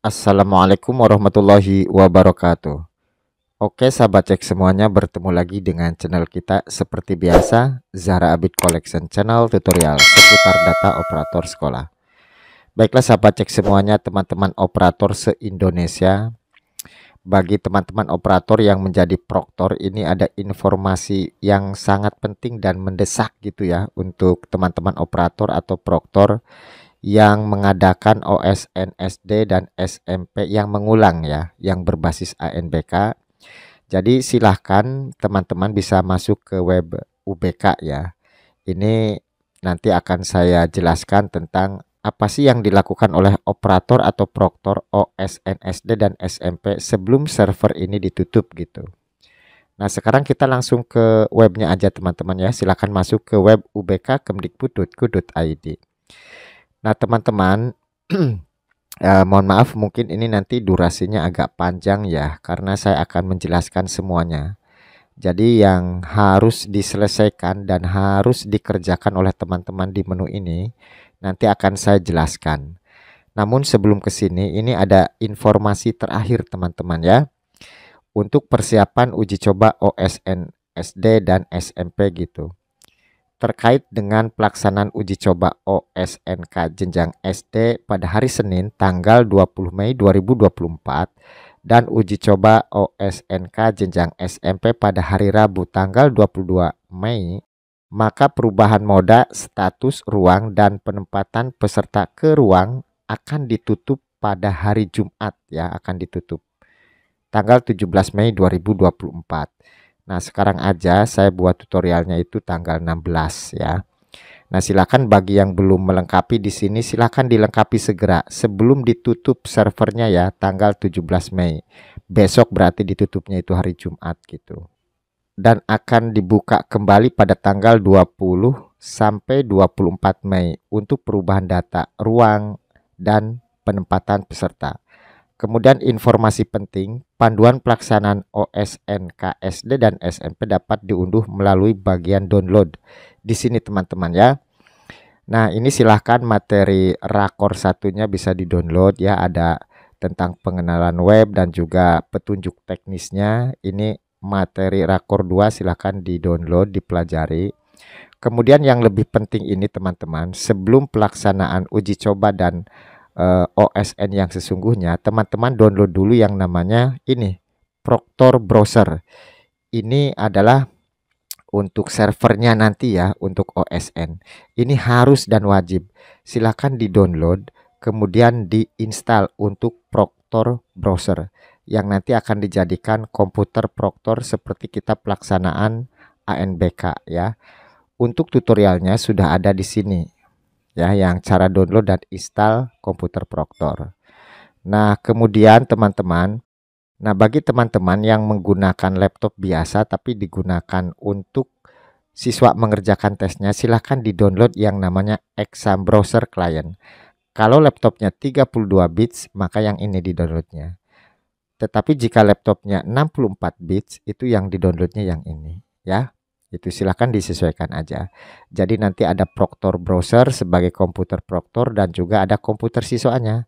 Assalamualaikum warahmatullahi wabarakatuh. Oke sahabat cek semuanya bertemu lagi dengan channel kita seperti biasa Zahra Abid Collection Channel tutorial seputar data operator sekolah. Baiklah sahabat cek semuanya teman-teman operator se-Indonesia. Bagi teman-teman operator yang menjadi proktor ini ada informasi yang sangat penting dan mendesak gitu ya untuk teman-teman operator atau proktor yang mengadakan OSN SD dan SMP yang mengulang ya, yang berbasis ANBK. Jadi silahkan teman-teman bisa masuk ke web UBK ya. Ini nanti akan saya jelaskan tentang apa sih yang dilakukan oleh operator atau proktor OSN SD dan SMP sebelum server ini ditutup gitu. Nah sekarang kita langsung ke webnya aja teman-teman ya. Silahkan masuk ke web UBK ubk.kemdikbud.go.id. Nah, teman-teman, eh, mohon maaf mungkin ini nanti durasinya agak panjang ya karena saya akan menjelaskan semuanya. Jadi yang harus diselesaikan dan harus dikerjakan oleh teman-teman di menu ini nanti akan saya jelaskan. Namun sebelum ke sini ini ada informasi terakhir teman-teman ya. Untuk persiapan uji coba OSN SD dan SMP gitu terkait dengan pelaksanaan uji coba OSNK jenjang SD pada hari Senin tanggal 20 Mei 2024 dan uji coba OSNK jenjang SMP pada hari Rabu tanggal 22 Mei, maka perubahan moda, status ruang dan penempatan peserta ke ruang akan ditutup pada hari Jumat ya, akan ditutup tanggal 17 Mei 2024 Nah, sekarang aja saya buat tutorialnya itu tanggal 16 ya. Nah, silakan bagi yang belum melengkapi di sini silakan dilengkapi segera sebelum ditutup servernya ya tanggal 17 Mei. Besok berarti ditutupnya itu hari Jumat gitu. Dan akan dibuka kembali pada tanggal 20 sampai 24 Mei untuk perubahan data, ruang, dan penempatan peserta. Kemudian informasi penting, panduan pelaksanaan OSN KSD dan SMP dapat diunduh melalui bagian download. Di sini teman-teman ya. Nah, ini silahkan materi rakor satunya bisa di-download ya, ada tentang pengenalan web dan juga petunjuk teknisnya. Ini materi rakor 2 silahkan di-download, dipelajari. Kemudian yang lebih penting ini teman-teman, sebelum pelaksanaan uji coba dan uh, eh, OSN yang sesungguhnya, teman-teman download dulu yang namanya ini Proctor Browser. Ini adalah untuk servernya nanti ya untuk OSN. Ini harus dan wajib. Silahkan di-download kemudian di-install untuk Proctor Browser yang nanti akan dijadikan komputer proktor seperti kita pelaksanaan ANBK ya. Untuk tutorialnya sudah ada di sini ya yang cara download dan install komputer proktor. Nah, kemudian teman-teman, nah bagi teman-teman yang menggunakan laptop biasa tapi digunakan untuk siswa mengerjakan tesnya, silahkan di-download yang namanya exam browser client. Kalau laptopnya 32 bits, maka yang ini di-downloadnya. Tetapi jika laptopnya 64 bits, itu yang di-downloadnya yang ini, ya. Itu silahkan disesuaikan aja. Jadi nanti ada proktor browser sebagai komputer proktor dan juga ada komputer siswanya.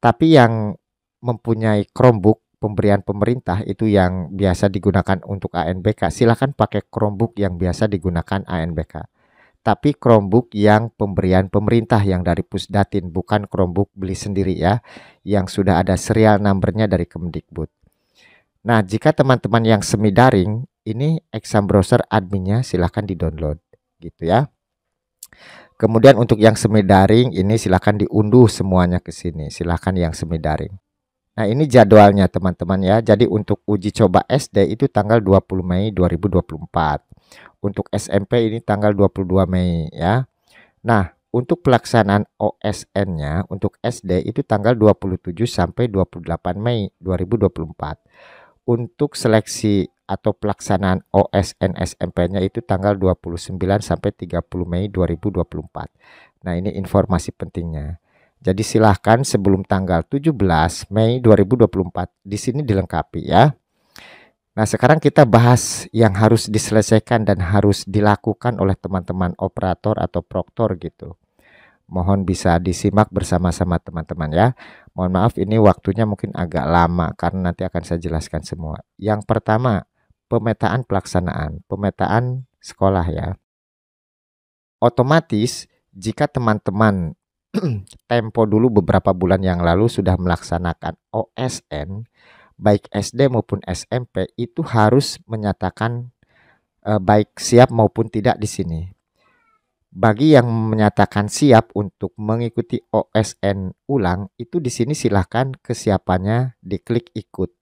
Tapi yang mempunyai Chromebook pemberian pemerintah itu yang biasa digunakan untuk ANBK, silahkan pakai Chromebook yang biasa digunakan ANBK. Tapi Chromebook yang pemberian pemerintah yang dari Pusdatin, bukan Chromebook beli sendiri ya, yang sudah ada serial numbernya dari Kemdikbud. Nah, jika teman-teman yang semi daring ini exam browser adminnya silahkan di download gitu ya kemudian untuk yang semi daring ini silahkan diunduh semuanya ke sini silahkan yang semi daring Nah ini jadwalnya teman-teman ya jadi untuk uji coba SD itu tanggal 20 Mei 2024 untuk SMP ini tanggal 22 Mei ya Nah untuk pelaksanaan OSN-nya untuk SD itu tanggal 27 sampai 28 Mei 2024 untuk seleksi atau pelaksanaan OSN SMP-nya itu tanggal 29 sampai 30 Mei 2024. Nah, ini informasi pentingnya. Jadi silahkan sebelum tanggal 17 Mei 2024 di sini dilengkapi ya. Nah, sekarang kita bahas yang harus diselesaikan dan harus dilakukan oleh teman-teman operator atau proktor gitu. Mohon bisa disimak bersama-sama teman-teman ya. Mohon maaf ini waktunya mungkin agak lama karena nanti akan saya jelaskan semua. Yang pertama, pemetaan pelaksanaan, pemetaan sekolah ya. Otomatis jika teman-teman tempo dulu beberapa bulan yang lalu sudah melaksanakan OSN baik SD maupun SMP itu harus menyatakan eh, baik siap maupun tidak di sini. Bagi yang menyatakan siap untuk mengikuti OSN ulang itu di sini silahkan kesiapannya diklik ikut.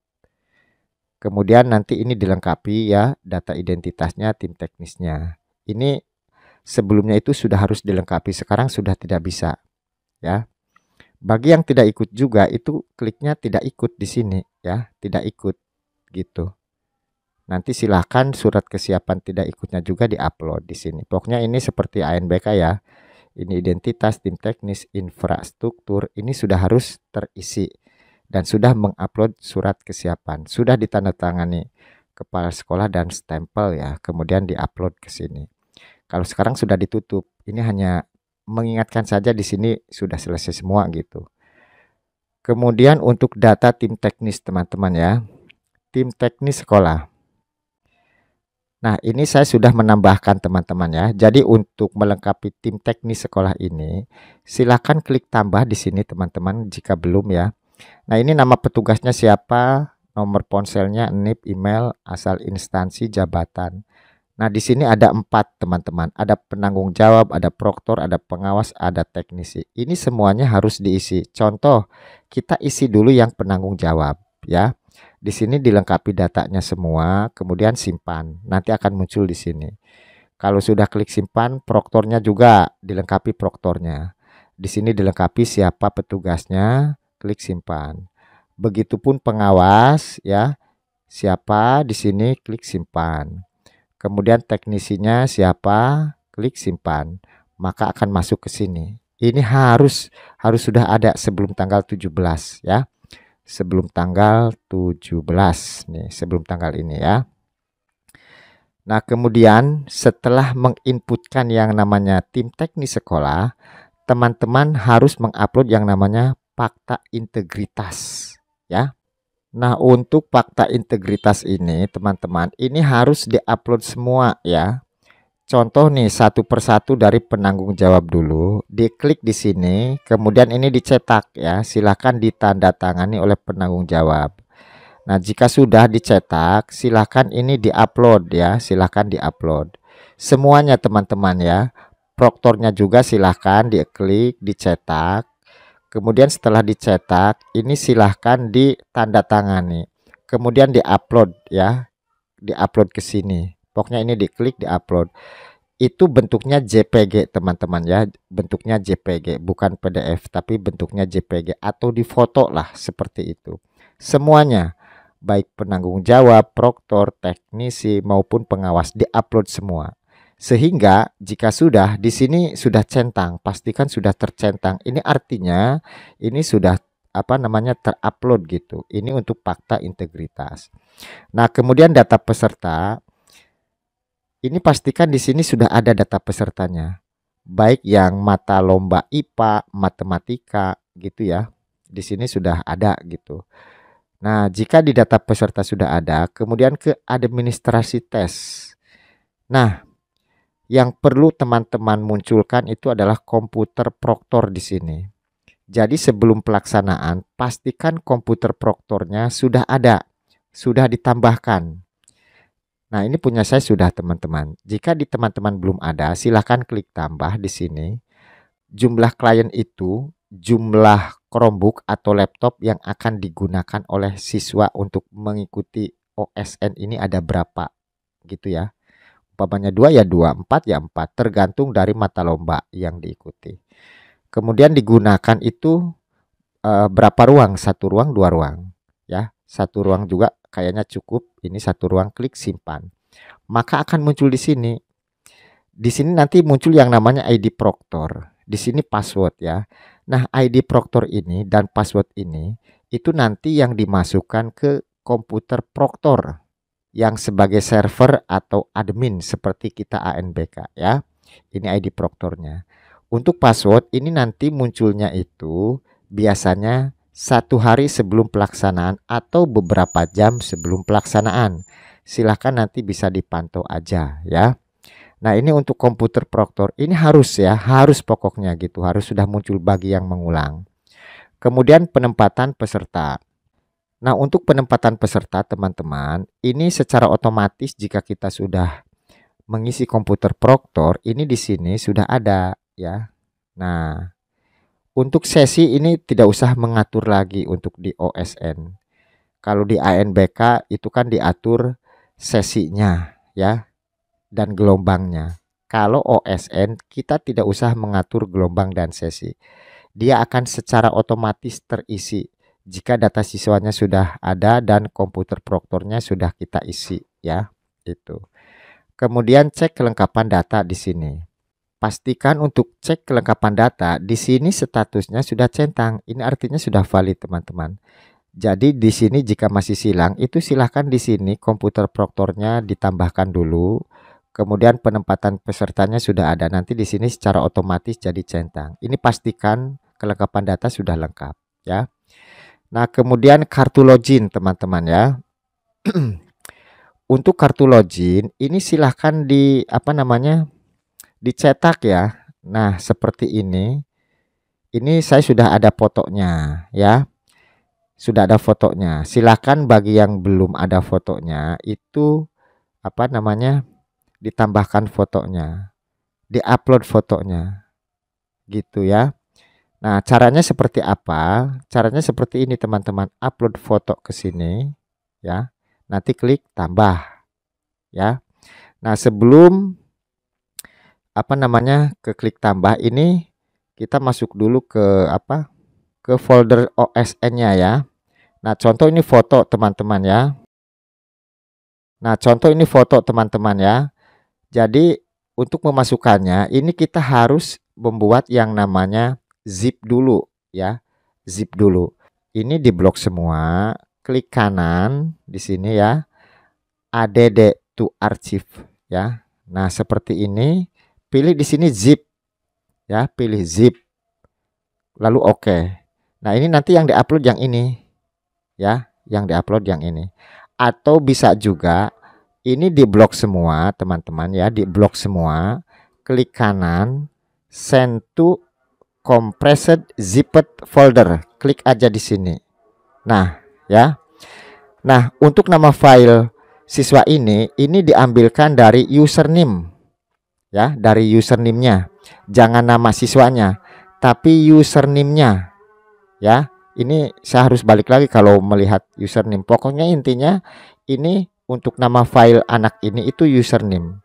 Kemudian nanti ini dilengkapi ya data identitasnya tim teknisnya. Ini sebelumnya itu sudah harus dilengkapi, sekarang sudah tidak bisa. Ya. Bagi yang tidak ikut juga itu kliknya tidak ikut di sini ya, tidak ikut gitu. Nanti silahkan surat kesiapan tidak ikutnya juga diupload di sini. Pokoknya ini seperti ANBK ya. Ini identitas tim teknis infrastruktur ini sudah harus terisi dan sudah mengupload surat kesiapan. Sudah ditandatangani kepala sekolah dan stempel ya, kemudian diupload ke sini. Kalau sekarang sudah ditutup, ini hanya mengingatkan saja di sini sudah selesai semua gitu. Kemudian untuk data tim teknis teman-teman ya, tim teknis sekolah. Nah, ini saya sudah menambahkan teman-teman ya. Jadi untuk melengkapi tim teknis sekolah ini, silakan klik tambah di sini teman-teman jika belum ya. Nah, ini nama petugasnya siapa, nomor ponselnya, NIP, email, asal instansi, jabatan. Nah, di sini ada empat teman-teman. Ada penanggung jawab, ada proktor, ada pengawas, ada teknisi. Ini semuanya harus diisi. Contoh, kita isi dulu yang penanggung jawab ya. Di sini dilengkapi datanya semua, kemudian simpan. Nanti akan muncul di sini. Kalau sudah klik simpan, proktornya juga dilengkapi proktornya. Di sini dilengkapi siapa petugasnya, klik simpan. Begitupun pengawas ya. Siapa di sini klik simpan. Kemudian teknisinya siapa? Klik simpan. Maka akan masuk ke sini. Ini harus harus sudah ada sebelum tanggal 17 ya. Sebelum tanggal 17 nih, sebelum tanggal ini ya. Nah, kemudian setelah menginputkan yang namanya tim teknis sekolah, teman-teman harus mengupload yang namanya fakta integritas ya. Nah, untuk fakta integritas ini teman-teman, ini harus diupload semua ya. Contoh nih satu persatu dari penanggung jawab dulu, diklik di sini, kemudian ini dicetak ya. Silahkan ditandatangani oleh penanggung jawab. Nah, jika sudah dicetak, silahkan ini diupload ya, silakan diupload. Semuanya teman-teman ya. Proktornya juga silahkan diklik, dicetak. Kemudian setelah dicetak, ini silahkan ditandatangani. Kemudian diupload ya, diupload ke sini. Pokoknya ini diklik diupload. Itu bentuknya JPG teman-teman ya, bentuknya JPG bukan PDF tapi bentuknya JPG atau difoto lah seperti itu. Semuanya baik penanggung jawab, proktor, teknisi maupun pengawas diupload semua. Sehingga jika sudah di sini sudah centang, pastikan sudah tercentang. Ini artinya ini sudah apa namanya terupload gitu. Ini untuk fakta integritas. Nah, kemudian data peserta ini pastikan di sini sudah ada data pesertanya. Baik yang mata lomba IPA, matematika gitu ya. Di sini sudah ada gitu. Nah, jika di data peserta sudah ada, kemudian ke administrasi tes. Nah, yang perlu teman-teman munculkan itu adalah komputer proktor di sini. Jadi sebelum pelaksanaan, pastikan komputer proktornya sudah ada, sudah ditambahkan. Nah, ini punya saya sudah teman-teman. Jika di teman-teman belum ada, silahkan klik tambah di sini. Jumlah klien itu jumlah Chromebook atau laptop yang akan digunakan oleh siswa untuk mengikuti OSN ini ada berapa gitu ya umpamanya dua ya dua, empat ya empat, tergantung dari mata lomba yang diikuti. Kemudian digunakan itu e, berapa ruang? Satu ruang, dua ruang, ya. Satu ruang juga kayaknya cukup. Ini satu ruang klik simpan. Maka akan muncul di sini. Di sini nanti muncul yang namanya ID proktor. Di sini password ya. Nah, ID proktor ini dan password ini itu nanti yang dimasukkan ke komputer proktor yang sebagai server atau admin seperti kita ANBK ya. Ini ID proktornya. Untuk password ini nanti munculnya itu biasanya satu hari sebelum pelaksanaan atau beberapa jam sebelum pelaksanaan. Silahkan nanti bisa dipantau aja ya. Nah ini untuk komputer proktor ini harus ya harus pokoknya gitu harus sudah muncul bagi yang mengulang. Kemudian penempatan peserta. Nah, untuk penempatan peserta, teman-teman, ini secara otomatis jika kita sudah mengisi komputer proktor, ini di sini sudah ada ya. Nah, untuk sesi ini tidak usah mengatur lagi untuk di OSN. Kalau di ANBK itu kan diatur sesinya ya dan gelombangnya. Kalau OSN kita tidak usah mengatur gelombang dan sesi. Dia akan secara otomatis terisi jika data siswanya sudah ada dan komputer proktornya sudah kita isi ya itu. Kemudian cek kelengkapan data di sini. Pastikan untuk cek kelengkapan data di sini statusnya sudah centang. Ini artinya sudah valid teman-teman. Jadi di sini jika masih silang itu silahkan di sini komputer proktornya ditambahkan dulu. Kemudian penempatan pesertanya sudah ada. Nanti di sini secara otomatis jadi centang. Ini pastikan kelengkapan data sudah lengkap ya. Nah, kemudian kartu login, teman-teman ya. Untuk kartu login ini silahkan di apa namanya? dicetak ya. Nah, seperti ini. Ini saya sudah ada fotonya ya. Sudah ada fotonya. Silahkan bagi yang belum ada fotonya itu apa namanya? ditambahkan fotonya. diupload fotonya. Gitu ya. Nah, caranya seperti apa? Caranya seperti ini, teman-teman. Upload foto ke sini, ya. Nanti klik tambah, ya. Nah, sebelum apa namanya ke klik tambah ini, kita masuk dulu ke apa? Ke folder OSN-nya ya. Nah, contoh ini foto teman-teman ya. Nah, contoh ini foto teman-teman ya. Jadi, untuk memasukkannya, ini kita harus membuat yang namanya zip dulu ya. Zip dulu. Ini di blok semua. Klik kanan di sini ya. ADD to archive ya. Nah, seperti ini. Pilih di sini zip. Ya, pilih zip. Lalu oke. Okay. Nah, ini nanti yang diupload yang ini. Ya, yang diupload yang ini. Atau bisa juga ini di blok semua teman-teman ya di blok semua klik kanan send to compressed zipped folder. Klik aja di sini. Nah, ya. Nah, untuk nama file siswa ini ini diambilkan dari username. Ya, dari username-nya. Jangan nama siswanya, tapi username-nya. Ya. Ini saya harus balik lagi kalau melihat username. Pokoknya intinya ini untuk nama file anak ini itu username.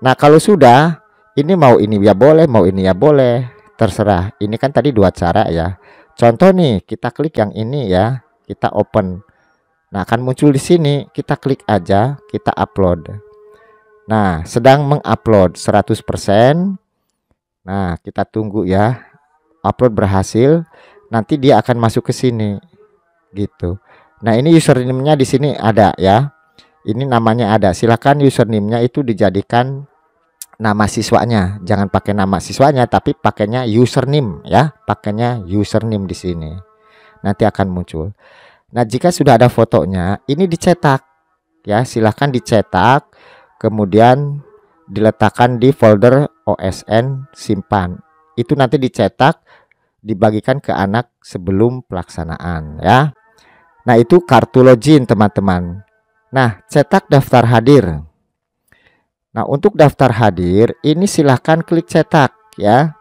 Nah, kalau sudah ini mau ini ya boleh, mau ini ya boleh terserah. Ini kan tadi dua cara ya. Contoh nih, kita klik yang ini ya, kita open. Nah, akan muncul di sini, kita klik aja, kita upload. Nah, sedang mengupload 100%. Nah, kita tunggu ya. Upload berhasil, nanti dia akan masuk ke sini. Gitu. Nah, ini username-nya di sini ada ya. Ini namanya ada. Silakan username-nya itu dijadikan nama siswanya. Jangan pakai nama siswanya tapi pakainya username ya. Pakainya username di sini. Nanti akan muncul. Nah, jika sudah ada fotonya, ini dicetak. Ya, silahkan dicetak kemudian diletakkan di folder OSN simpan. Itu nanti dicetak dibagikan ke anak sebelum pelaksanaan ya. Nah, itu kartu login teman-teman. Nah, cetak daftar hadir. Nah, untuk daftar hadir ini silahkan klik cetak ya.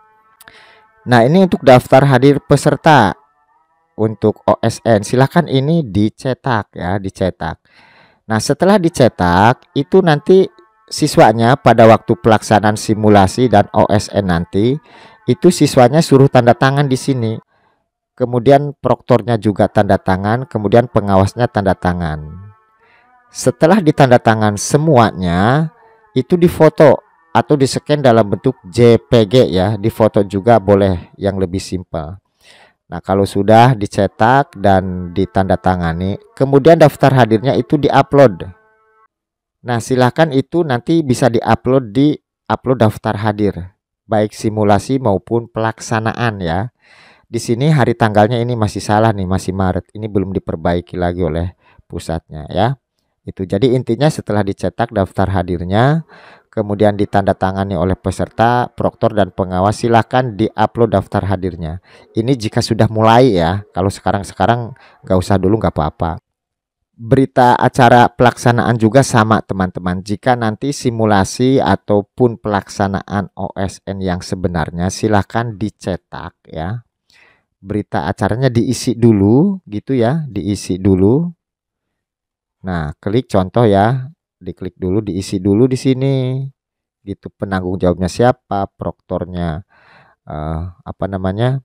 Nah, ini untuk daftar hadir peserta untuk OSN. Silahkan ini dicetak ya, dicetak. Nah, setelah dicetak itu nanti siswanya pada waktu pelaksanaan simulasi dan OSN nanti itu siswanya suruh tanda tangan di sini. Kemudian proktornya juga tanda tangan, kemudian pengawasnya tanda tangan. Setelah ditanda tangan semuanya, itu difoto atau di scan dalam bentuk JPG ya difoto juga boleh yang lebih simpel Nah kalau sudah dicetak dan ditandatangani kemudian daftar hadirnya itu diupload Nah silahkan itu nanti bisa diupload di upload daftar hadir baik simulasi maupun pelaksanaan ya di sini hari tanggalnya ini masih salah nih masih Maret ini belum diperbaiki lagi oleh pusatnya ya itu. Jadi intinya setelah dicetak daftar hadirnya, kemudian ditandatangani oleh peserta, proktor dan pengawas silahkan diupload daftar hadirnya. Ini jika sudah mulai ya, kalau sekarang-sekarang nggak usah dulu nggak apa-apa. Berita acara pelaksanaan juga sama teman-teman. Jika nanti simulasi ataupun pelaksanaan OSN yang sebenarnya silahkan dicetak ya. Berita acaranya diisi dulu gitu ya, diisi dulu Nah, klik contoh ya. Diklik dulu, diisi dulu di sini. Gitu penanggung jawabnya siapa, proktornya eh, apa namanya?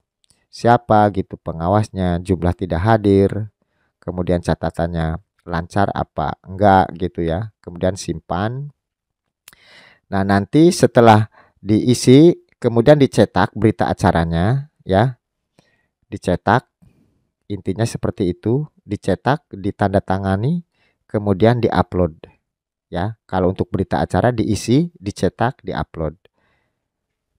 siapa gitu, pengawasnya, jumlah tidak hadir. Kemudian catatannya lancar apa enggak gitu ya. Kemudian simpan. Nah, nanti setelah diisi kemudian dicetak berita acaranya ya. Dicetak intinya seperti itu, dicetak, ditandatangani, kemudian diupload ya. Kalau untuk berita acara diisi, dicetak, diupload.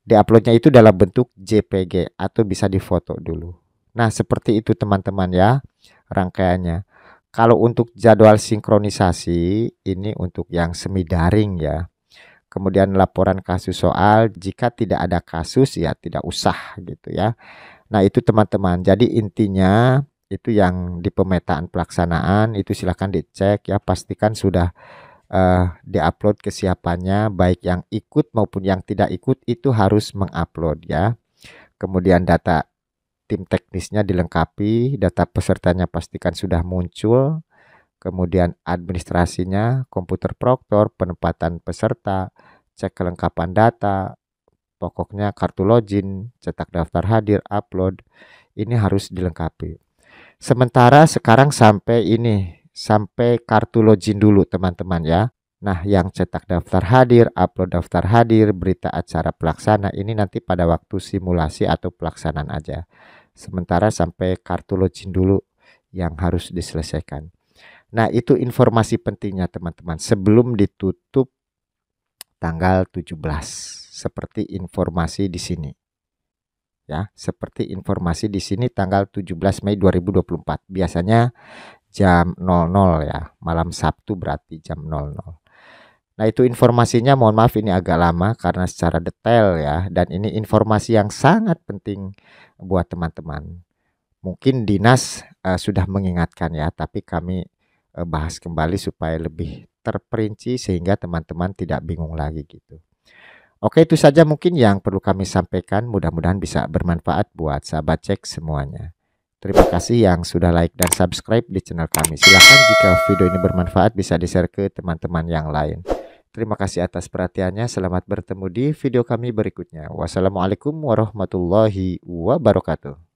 Diuploadnya itu dalam bentuk JPG atau bisa difoto dulu. Nah, seperti itu teman-teman ya rangkaiannya. Kalau untuk jadwal sinkronisasi ini untuk yang semi daring ya. Kemudian laporan kasus soal jika tidak ada kasus ya tidak usah gitu ya. Nah, itu teman-teman. Jadi intinya itu yang di pemetaan pelaksanaan itu silahkan dicek ya pastikan sudah uh, diupload ke baik yang ikut maupun yang tidak ikut itu harus mengupload ya kemudian data tim teknisnya dilengkapi data pesertanya pastikan sudah muncul kemudian administrasinya komputer proktor penempatan peserta cek kelengkapan data pokoknya kartu login cetak daftar hadir upload ini harus dilengkapi Sementara sekarang sampai ini, sampai kartu login dulu teman-teman ya. Nah, yang cetak daftar hadir, upload daftar hadir, berita acara pelaksana ini nanti pada waktu simulasi atau pelaksanaan aja. Sementara sampai kartu login dulu yang harus diselesaikan. Nah, itu informasi pentingnya teman-teman sebelum ditutup tanggal 17 seperti informasi di sini ya seperti informasi di sini tanggal 17 Mei 2024 biasanya jam 00 ya malam Sabtu berarti jam 00 Nah itu informasinya mohon maaf ini agak lama karena secara detail ya dan ini informasi yang sangat penting buat teman-teman mungkin dinas uh, sudah mengingatkan ya, tapi kami uh, bahas kembali supaya lebih terperinci sehingga teman-teman tidak bingung lagi gitu. Oke, itu saja mungkin yang perlu kami sampaikan. Mudah-mudahan bisa bermanfaat buat sahabat cek semuanya. Terima kasih yang sudah like dan subscribe di channel kami. Silahkan jika video ini bermanfaat bisa di-share ke teman-teman yang lain. Terima kasih atas perhatiannya. Selamat bertemu di video kami berikutnya. Wassalamualaikum warahmatullahi wabarakatuh.